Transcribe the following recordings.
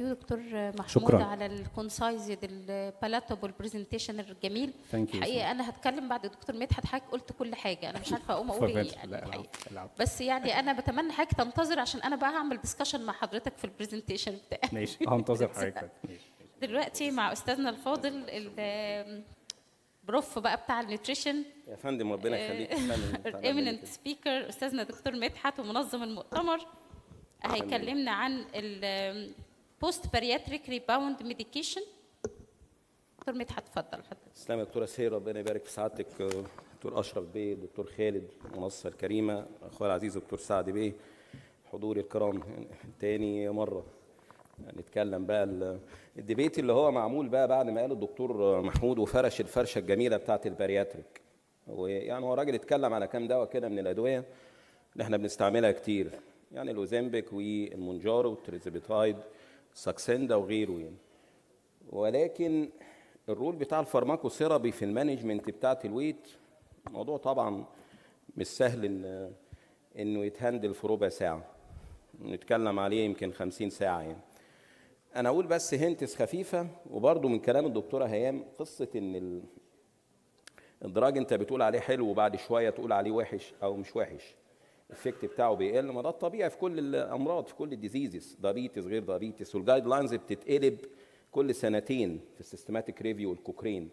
يو دكتور محمود شكرا. على الكونسايز البالاتابل برزنتيشن الجميل حقيقه so انا هتكلم بعد دكتور مدحت حضرتك قلت كل حاجه انا مش عارفه اقوم اقول ايه يعني بس يعني انا بتمنى حضرتك تنتظر عشان انا بقى هعمل ديسكشن مع حضرتك في البرزنتيشن بتاعي ماشي هنتظر حضرتك دلوقتي مع استاذنا الفاضل بروف بقى بتاع النيوتريشن يا فندم ربنا آه، يخليك ايمننت سبيكر استاذنا دكتور مدحت ومنظم المؤتمر هيكلمنا عن بوست بارياتريك ريباوند ميديكيشن دكتور مدحت اتفضل حضرتك تسلم يا دكتوره سهير ربنا يبارك في سعادتك آه، دكتور اشرف بيه دكتور خالد منصه الكريمه اخويا العزيز دكتور سعد بيه حضوري الكرام تاني مره نتكلم بقى الديبيت اللي هو معمول بقى بعد ما قال الدكتور محمود وفرش الفرشه الجميله بتاعت البارياتريك ويعني هو راجل اتكلم على كام دواء كده من الادويه اللي احنا بنستعملها كتير يعني الاوزمبيك والمونجارو والتريزبيتايد ساكسندا وغيره يعني ولكن الرول بتاع الفارماكو ثيرابي في المانجمنت بتاعه الويت موضوع طبعا مش سهل ان انه يتهندل في ربع ساعه نتكلم عليه يمكن 50 ساعه يعني انا اقول بس هنتس خفيفه وبرده من كلام الدكتوره هيام قصه ان الدراج انت بتقول عليه حلو وبعد شويه تقول عليه وحش او مش وحش الافكت بتاعه بيقل ما ده الطبيعي في كل الامراض في كل الديزيزز دابيتس غير دابيتس والجايد لاينز بتتقلب كل سنتين في السيستماتيك ريفيو والكوكرين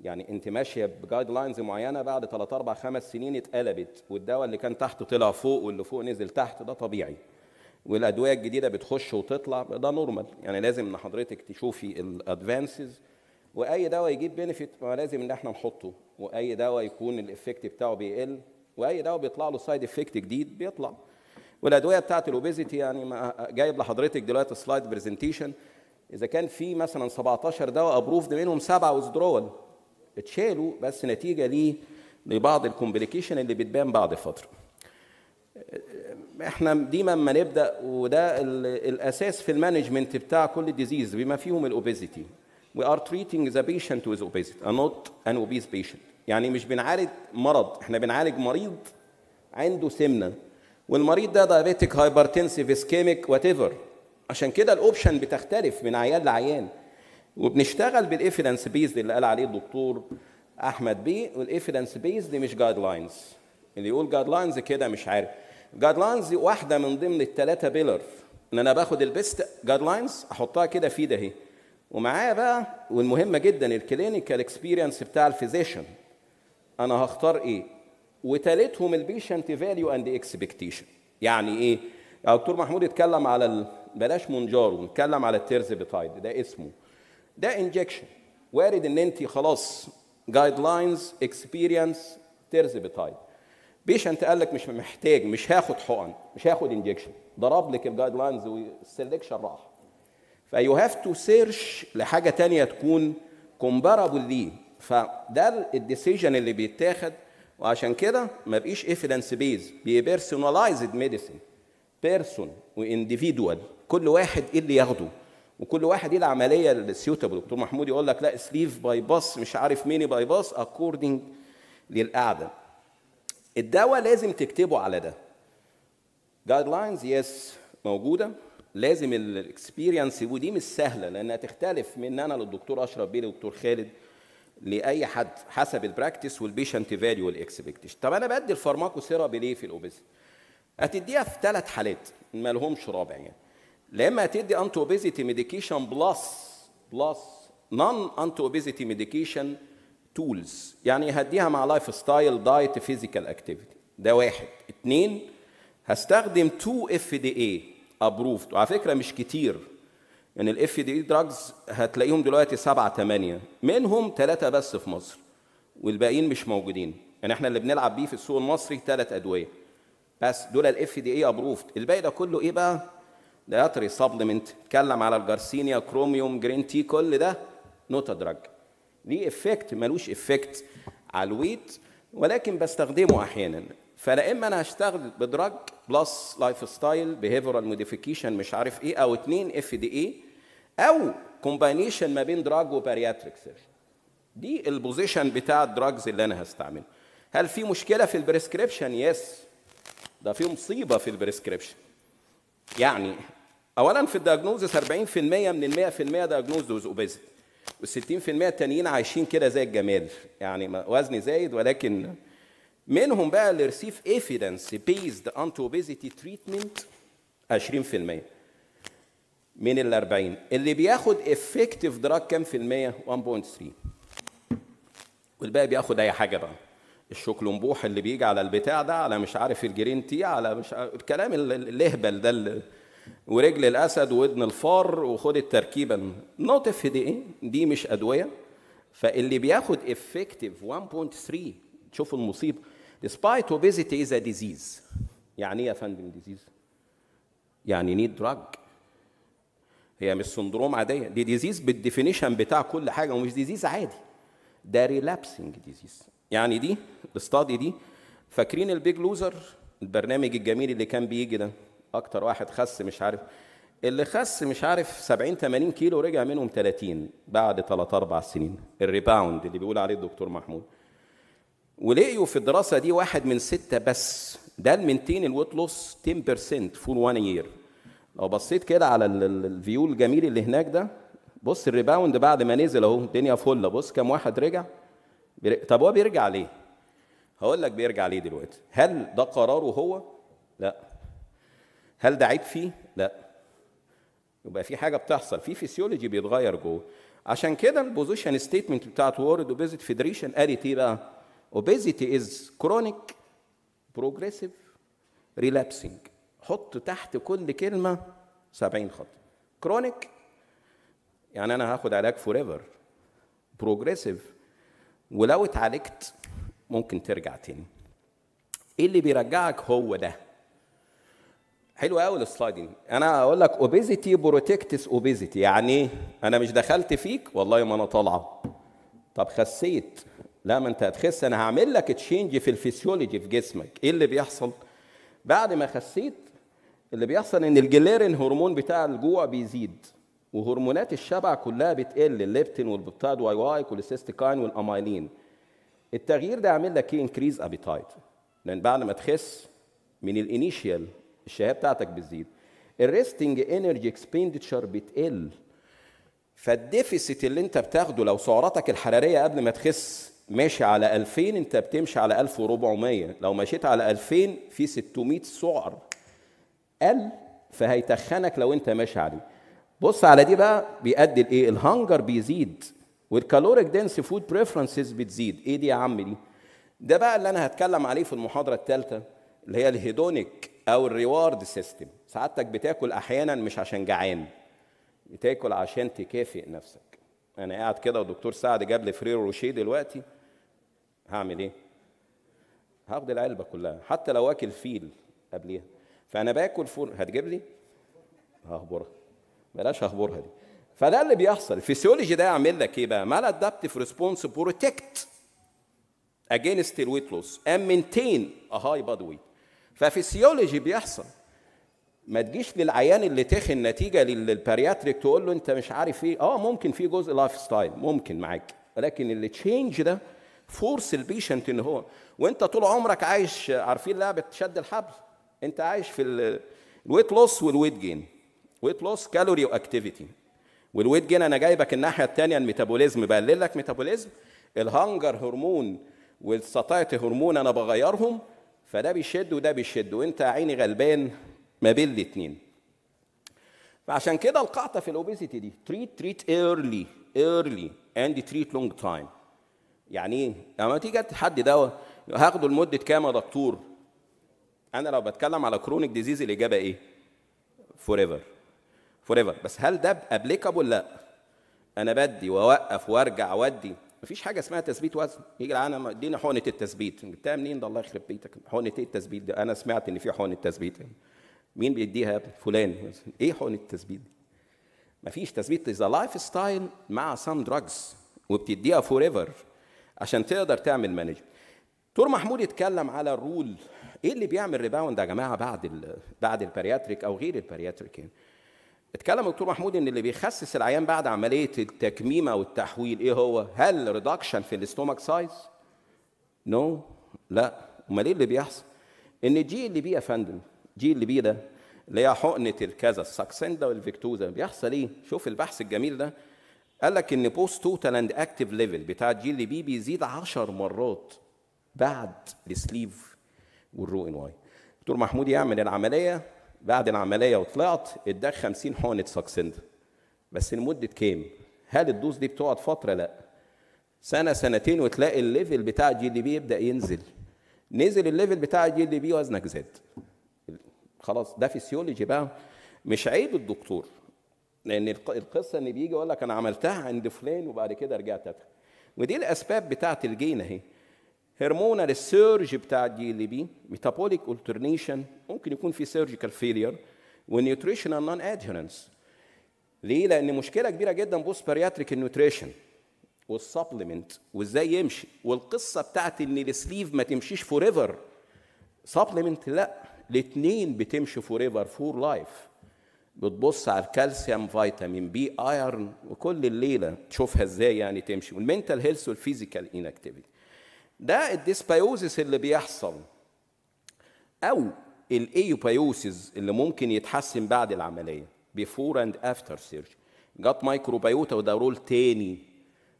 يعني انت ماشيه بجايد لاينز معينه بعد 3 4 5 سنين اتقلبت والدواء اللي كان تحته طلع فوق واللي فوق نزل تحت ده طبيعي والادويه الجديده بتخش وتطلع ده نورمال يعني لازم ان حضرتك تشوفي الادفانسز واي دواء يجيب بينفيت ما لازم ان احنا نحطه واي دواء يكون الافكت بتاعه بيقل واي دواء بيطلع له سايد افكت جديد بيطلع والادويه بتاعت الاوبيزيتي يعني ما جايب لحضرتك دلوقتي سلايد برزنتيشن اذا كان في مثلا 17 دواء ابروفد منهم سبعه وذرول اتشالوا بس نتيجه ليه لبعض الكومبليكيشن اللي بتبان بعد فتره احنا ديما ما نبدا وده الاساس في المانجمنت بتاع كل الديزيز بما فيهم الاوبيزيتي we are treating the patient with obesity not an obese patient يعني مش بنعالج مرض احنا بنعالج مريض عنده سمنه والمريض ده دايابيتيك هايبرتنسيف اسكيميك وات ايفر عشان كده الاوبشن بتختلف من عيان لعيان وبنشتغل بالافيدنس بيز اللي قال عليه الدكتور احمد بيه والافيدنس بيز دي مش جايد لاينز اللي يقول جايد لاينز كده مش عارف جايد لاينز واحده من ضمن الثلاثه بيلر ان انا باخد البيست جايد لاينز احطها كده في ده اهي ومعايا بقى والمهمه جدا الكلينيكال اكسبيرينس بتاع الفيزيشن انا هختار ايه وتالتهم البيشنت فاليو اند اكسبكتيشن يعني ايه يا دكتور محمود اتكلم على ال... بلاش منجارو نتكلم على التيرزبيتايد ده اسمه ده انجكشن وارد ان انت خلاص جايد لاينز اكسبيرينس تيرزبيتايد بيشنت قال لك مش محتاج مش هاخد حقن مش هاخد انجكشن ضرب لك الجايد لاينز والسلكشن راح فيو هاف تو سيرش لحاجه تانية تكون كومبارابل ليه فده الديسيجن اللي بيتاخد وعشان كده ما بقيش ايفيدنس بيز بي بيرسوناليزد ميديسن بيرسون واندفيدوال كل واحد ايه اللي ياخده وكل واحد ايه العمليه السيوتابل دكتور محمود يقول لك لا سليف باي باس مش عارف مين باي باس اكوردنج للقعده الدواء لازم تكتبه على ده جايد لاينز يس موجوده لازم الاكسبيرينس ودي مش سهله لانها تختلف من انا للدكتور اشرف بيه للدكتور خالد لاي حد حسب البراكتس والبيشنت فاليو والاكسبكتيشن طب انا بدي الفارماكو ثيرابي ليه في الاوبيزيتي هتديها في ثلاث حالات ما لهمش رابع يعني لا اما هتدي انتي اوبيزيتي ميديكيشن بلس بلس نون انتي اوبيزيتي ميديكيشن تولز يعني هديها مع لايف ستايل دايت فيزيكال اكتيفيتي ده واحد اثنين هستخدم 2 اف دي اي ابروفد وعلى فكره مش كتير يعني الاف دي اي دراجز هتلاقيهم دلوقتي سبعة ثمانية منهم ثلاثة بس في مصر والباقيين مش موجودين يعني احنا اللي بنلعب بيه في السوق المصري ثلاث ادويه بس دول الاف دي اي ابروفد الباقي ده كله ايه بقى دياتري سبلمنت اتكلم على الجارسينيا كروميوم جرين تي كل ده نوتا دراج ليه افكت ملوش افكت على الويت ولكن بستخدمه احيانا فلا اما انا هشتغل بدراج بلس لايف ستايل بيهيفورال موديفيكيشن مش عارف ايه او اتنين اف دي ايه او كومبانيشن ما بين دراج وبارياتريك دي البوزيشن بتاع الدراجز اللي انا هستعمله هل في مشكله في البريسكريبشن يس ده في مصيبه في البريسكريبشن يعني اولا في الدياجنوزس 40% من ال 100% دياجنوز ويز اوبيزيتي وال 60% التانيين عايشين كده زي الجمال يعني وزني زايد ولكن منهم بقى اللي ريسيف ايفيدنس بيزد انت اوبيزيتي تريتمنت 20% من ال 40 اللي بياخد افكتيف دراج كام في المية 1.3 والباقي بياخد اي حاجه بقى الشوكلومبوح اللي بيجي على البتاع ده على مش عارف الجرين تي على مش عارف الكلام الاهبل ده اللي ورجل الاسد ودن الفار وخد التركيبه نوت اف دي ايه دي مش ادويه فاللي بياخد افكتيف 1.3 شوفوا المصيبه Despite obesity is a disease. يعني ايه يا فندم ديزيز؟ يعني نيد دراج. هي مش سندروم عاديه، دي ديزيز بالديفينيشن بتاع كل حاجه ومش ديزيز عادي. ده ريلابسنج ديزيز. يعني دي الاستادي دي فاكرين البيج لوزر البرنامج الجميل اللي كان بيجي ده اكتر واحد خس مش عارف اللي خس مش عارف 70 80 كيلو رجع منهم 30 بعد 3 4 سنين الريباوند اللي بيقول عليه الدكتور محمود ولقيوا في الدراسة دي واحد من ستة بس ده المنتين الويت لوس 10% فول 1 يير لو بصيت كده على الفيو الجميل اللي هناك ده بص الريباوند بعد ما نزل اهو الدنيا فله بص كم واحد رجع طب هو بيرجع ليه؟ هقول لك بيرجع ليه دلوقتي هل ده قراره هو؟ لا هل ده عيب فيه؟ لا يبقى في حاجه بتحصل في فيسيولوجي بيتغير جوه عشان كده البوزيشن ستيتمنت بتاعت وورد وبيزت فيدريشن قالت ايه بقى؟ obesity is chronic progressive relapsing حط تحت كل كلمه 70 خط chronic يعني انا هاخد علاج فور ايفر بروجريسيف ولو اتعالجت ممكن ترجع تاني ايه اللي بيرجعك هو ده حلو قوي السلايد انا اقول لك اوبيزيتي بروتكتس اوبيزيتي يعني ايه انا مش دخلت فيك والله ما انا طالعه طب خسيت لا ما انت هتخس انا هعمل لك تشينج في الفسيولوجي في جسمك ايه اللي بيحصل بعد ما خسيت اللي بيحصل ان الجليرين هرمون بتاع الجوع بيزيد وهرمونات الشبع كلها بتقل الليبتين والبطاد واي واي والسيستيكاين والامايلين التغيير ده عامل لك ايه انكريز ابيتايت لان بعد ما تخس من الانيشيال الشهيه بتاعتك بتزيد الريستنج انرجي اكسبندتشر بتقل فالديفيسيت اللي انت بتاخده لو سعراتك الحراريه قبل ما تخس ماشي على 2000 انت بتمشي على 1400 لو مشيت على 2000 في 600 سعر قل فهيتخنك لو انت ماشي عليه بص على دي بقى بيؤدي لايه الهنجر بيزيد والكالوريك دنس فود بريفرنسز بتزيد ايه دي يا عم دي ده بقى اللي انا هتكلم عليه في المحاضره الثالثه اللي هي الهيدونيك او الريوارد سيستم سعادتك بتاكل احيانا مش عشان جعان بتاكل عشان تكافئ نفسك انا قاعد كده والدكتور سعد جاب لي فريرو روشيه دلوقتي هعمل ايه هاخد العلبه كلها حتى لو واكل فيل قبليها فانا باكل فول هتجيب لي ههبرها بلاش ههبرها دي فده اللي بيحصل الفسيولوجي ده يعمل لك ايه بقى مال مالادابتيف ريسبونس بروتكت اجينست الويت لوس ام مينتين ا هاي بادي ويت ففسيولوجي بيحصل ما تجيش للعيان اللي تخن نتيجه للبارياتريك تقول له انت مش عارف ايه اه ممكن في جزء لايف ستايل ممكن معاك ولكن اللي تشينج ده فورس البيشنت ان هو وانت طول عمرك عايش عارفين لعبه شد الحبل انت عايش في الويت لوس والويت جين ويت لوس كالوري واكتيفيتي والويت جين انا جايبك الناحيه الثانيه الميتابوليزم بقلل لك ميتابوليزم الهنجر هرمون والسطايت هرمون انا بغيرهم فده بيشد وده بيشد وانت عيني غلبان ما بين الاثنين فعشان كده القاعده في الاوبيزيتي دي تريت تريت ايرلي ايرلي اند تريت لونج تايم يعني ايه لما تيجي حد دواء هاخده لمده كام يا دكتور انا لو بتكلم على كرونيك ديزيز الاجابه ايه فور ايفر فور ايفر بس هل ده ابليكابل لا انا بدي واوقف وارجع وادي مفيش حاجه اسمها تثبيت وزن يجي انا اديني حقنه التثبيت جبتها منين ده الله يخرب بيتك حقنه ايه التثبيت ده انا سمعت ان في حقنه تثبيت مين بيديها فلان ايه حقن التثبيت دي مفيش تثبيت اذا لايف ستايل مع سام دراجز وبتديها فور ايفر عشان تقدر تعمل مانج دكتور محمود اتكلم على الرول ايه اللي بيعمل ريباوند يا جماعه بعد الـ بعد البرياتريك او غير البرياتريك يعني اتكلم الدكتور محمود ان اللي بيخسس العيان بعد عمليه التكميم او التحويل ايه هو؟ هل ريدكشن في الاستومك سايز؟ نو no. لا امال ايه اللي بيحصل؟ ان الجي اللي بي يا فندم جي اللي بيه ده اللي هي حقنه الكذا الساكسندا والفيكتوزا بيحصل ايه؟ شوف البحث الجميل ده قال لك ان بوست توتال اند اكتيف ليفل بتاع جي اللي بي بيزيد 10 مرات بعد السليف والرو ان واي دكتور محمود يعمل العمليه بعد العمليه وطلعت اداك 50 حقنه ساكسندا بس لمده كام؟ هل الدوز دي بتقعد فتره؟ لا سنه سنتين وتلاقي الليفل بتاع جي اللي بي يبدا ينزل نزل الليفل بتاع جي اللي بي وزنك زاد خلاص ده فيسيولوجي بقى مش عيب الدكتور لان القصه ان بيجي يقول لك انا عملتها عند فلان وبعد كده رجعت اتها ودي الاسباب بتاعه الجين اهي هرمونال السيرج بتاع الجي ال بي ميتابوليك الترنيشن ممكن يكون في سيرجيكال فيلير والنيوتريشنال نون ادهيرنس ليه؟ لان مشكله كبيره جدا بوست بارياتريك النيوتريشن والسبلمنت وازاي يمشي والقصه بتاعت ان السليف ما تمشيش فور ايفر سبلمنت لا الاثنين بتمشي فور ايفر فور لايف بتبص على الكالسيوم فيتامين بي ايرن وكل الليله تشوفها ازاي يعني تمشي والمنتال هيلث والفيزيكال انكتيفيتي ده الديسبايوزيس اللي بيحصل او الايوبايوسيس اللي ممكن يتحسن بعد العمليه بيفور اند افتر سيرش جات مايكروبيوتا وده رول تاني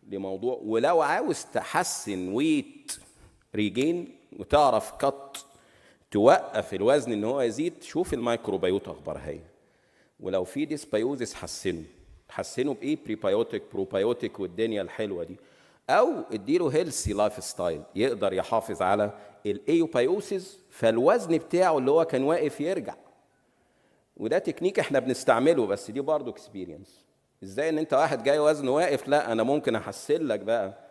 لموضوع ولو عاوز تحسن ويت ريجين وتعرف كت توقف الوزن ان هو يزيد شوف الميكروبيوت اخبارها ايه ولو في ديسبيوزس حسنه حسنه بايه بريبايوتيك بروبايوتيك والدنيا الحلوه دي او اديله هيلثي لايف ستايل يقدر يحافظ على الايوبيوسيس فالوزن بتاعه اللي هو كان واقف يرجع وده تكنيك احنا بنستعمله بس دي برضه اكسبيرينس ازاي ان انت واحد جاي وزنه واقف لا انا ممكن احسن لك بقى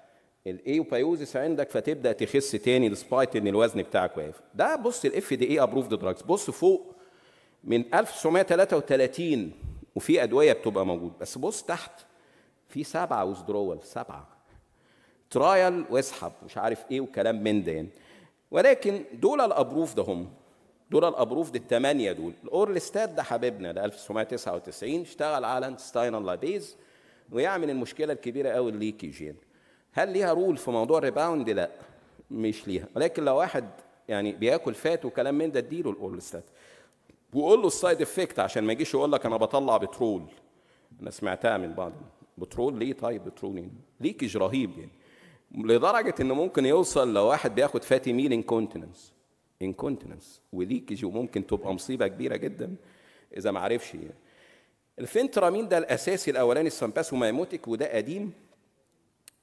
الايوبايوزس عندك فتبدا تخس تاني ديسبايت ان الوزن بتاعك واقف ده بص الاف دي اي ابروفد دراجز بص فوق من 1933 وفي ادويه بتبقى موجود بس بص تحت في سبعه وذرول سبعه ترايل واسحب مش عارف ايه وكلام من ده يعني ولكن دول الابروف ده هم دول الابروف الثمانيه دول الاورلستاد ده حبيبنا ده 1999 اشتغل على انتستاينال لابيز ويعمل المشكله الكبيره قوي الليكيجين يعني هل ليها رول في موضوع الريباوند؟ لا مش ليها ولكن لو واحد يعني بياكل فات وكلام من ده اديله الاورلستات وقول له السايد افكت عشان ما يجيش يقول لك انا بطلع بترول انا سمعتها من بعض بترول ليه طيب بترول يعني ليكج رهيب يعني لدرجه ان ممكن يوصل لو واحد بياخد فاتي ميل انكونتيننس انكونتيننس وليكج وممكن تبقى مصيبه كبيره جدا اذا ما عرفش يعني الفنترامين ده الاساسي الاولاني السمباس وميموتيك وده قديم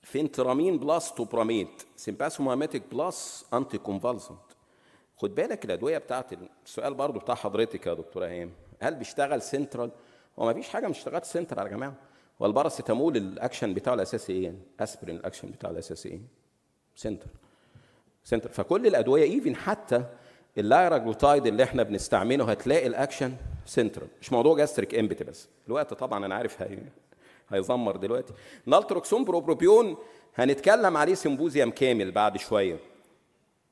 فينترامين بلس توبراميد سيمباسوماماتيك بلس انتي كونفالسنت خد بالك الادويه بتاعت السؤال برضو بتاع حضرتك يا دكتور ايهام هل بيشتغل سنترال هو ما فيش حاجه ما بتشتغلش سنترال يا جماعه هو الباراسيتامول الاكشن بتاعه الاساسي ايه اسبرين الاكشن بتاعه الاساسي ايه سنتر سنتر فكل الادويه ايفن حتى اللايراجلوتايد اللي احنا بنستعمله هتلاقي الاكشن سنترال مش موضوع جاستريك امبتي بس الوقت طبعا انا عارف هي يعني. هيزمر دلوقتي نالتروكسون بروبروبيون هنتكلم عليه سيمبوزيوم كامل بعد شويه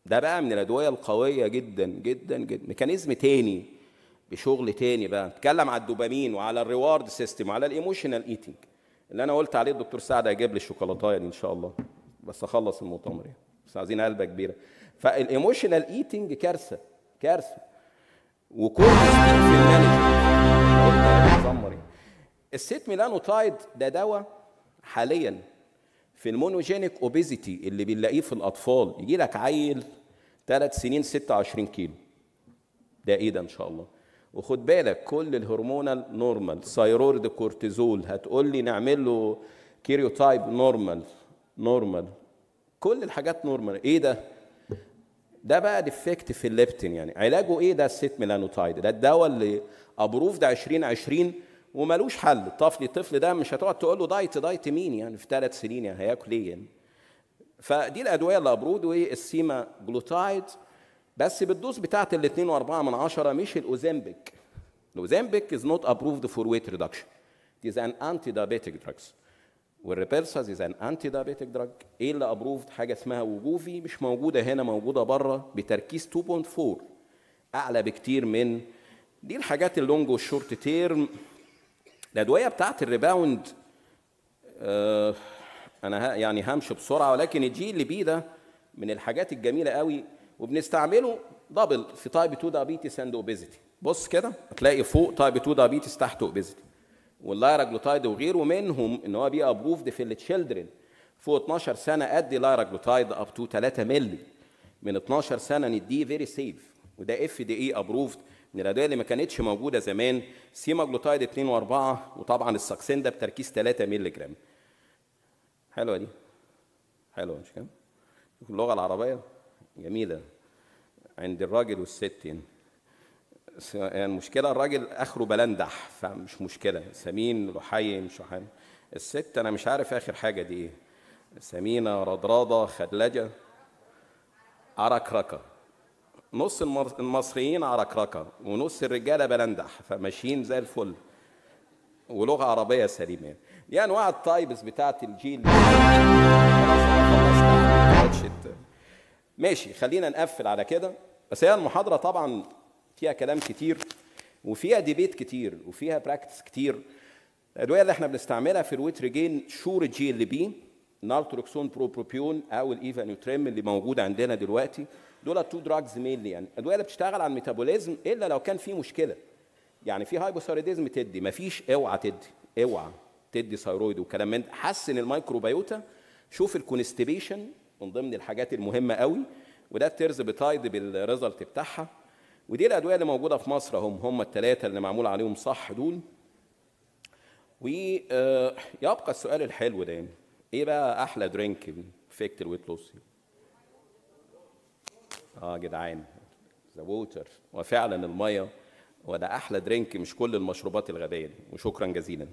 ده بقى من الادويه القويه جدا جدا جدا ميكانيزم تاني بشغل تاني بقى نتكلم على الدوبامين وعلى الريوارد سيستم وعلى الايموشنال ايتنج اللي انا قلت عليه الدكتور سعد هيجيب لي الشوكولاته دي ان شاء الله بس اخلص المؤتمر يعني بس عايزين قلبه كبيره فالايموشنال ايتنج كارثه كارثه وكل في المانجمنت الست ميلانوتايد ده دواء حاليا في المونوجينيك اوبيزيتي اللي بنلاقيه في الاطفال يجي لك عيل ثلاث سنين 26 كيلو ده ايه ده ان شاء الله وخد بالك كل الهرمونال نورمال ثايرويد كورتيزول هتقول لي نعمل له كيريوتايب نورمال نورمال كل الحاجات نورمال ايه ده ده بقى ديفكت في الليبتين يعني علاجه ايه ده الست ميلانوتايد ده الدواء اللي ابروف ده 2020 وملوش حل الطفل الطفل ده مش هتقعد تقول له دايت دايت مين يعني في ثلاث سنين يعني هياكل ايه يعني فدي الادويه اللي ابرود والسيما جلوتايد بس بالدوز بتاعت ال 2.4 مش الاوزامبيك الاوزامبيك از نوت ابروفد فور ويت ريدكشن از ان انتي دايبيتيك دراجز والريبيرساز از ان انتي دايبيتيك دراج ايه اللي ابروفد حاجه اسمها وجوفي مش موجوده هنا موجوده بره بتركيز 2.4 اعلى بكتير من دي الحاجات اللونج والشورت تيرم الادويه بتاعت الريباوند آه، انا يعني همشي بسرعه ولكن الجي اللي بي ده من الحاجات الجميله قوي وبنستعمله دبل في تايب 2 دايابيتس اند اوبيزيتي بص كده هتلاقي فوق تايب 2 دايابيتس تحت اوبيزيتي واللايراجلوتايد وغيره منهم ان هو بي ابروفد في التشيلدرن فوق 12 سنه ادي لايراجلوتايد اب تو 3 مللي من 12 سنه نديه فيري سيف وده اف دي اي ابروفد من الادويه اللي ما كانتش موجوده زمان سيما جلوتايد 2 و4 وطبعا الساكسين ده بتركيز 3 مللي جرام حلوه دي حلوه مش كده اللغه العربيه جميله عند الراجل والست يعني المشكله الراجل اخره بلندح فمش مشكله سمين لحي مش حي. الست انا مش عارف اخر حاجه دي ايه سمينه رضراضه خدلجه عركركه نص المصريين عركركه ونص الرجاله بلندح فماشيين زي الفل ولغه عربيه سليمه يعني دي انواع التايبس بتاعه الجيل ماشي خلينا نقفل على كده بس هي المحاضره طبعا فيها كلام كتير وفيها ديبيت كتير وفيها براكتس كتير الادويه اللي احنا بنستعملها في الويت ريجين شور جي ال بي نالتروكسون بروبروبيون او الايفا اللي موجود عندنا دلوقتي دول تو دراجز مينلي يعني ادويه بتشتغل على الميتابوليزم الا لو كان في مشكله يعني في هايبوثايرويديزم تدي مفيش اوعى تدي اوعى تدي ثايرويد وكلام من حسن الميكروبيوتا شوف الكونستبيشن من ضمن الحاجات المهمه قوي وده بتايد بالريزلت بتاعها ودي الادويه اللي موجوده في مصر هم هم الثلاثه اللي معمول عليهم صح دول ويبقى آه، السؤال الحلو ده يعني ايه بقى احلى درينك فيكت الويت لوس اه جدعان ذا ووتر وفعلا الميه وده احلى درينك مش كل المشروبات دي وشكرا جزيلا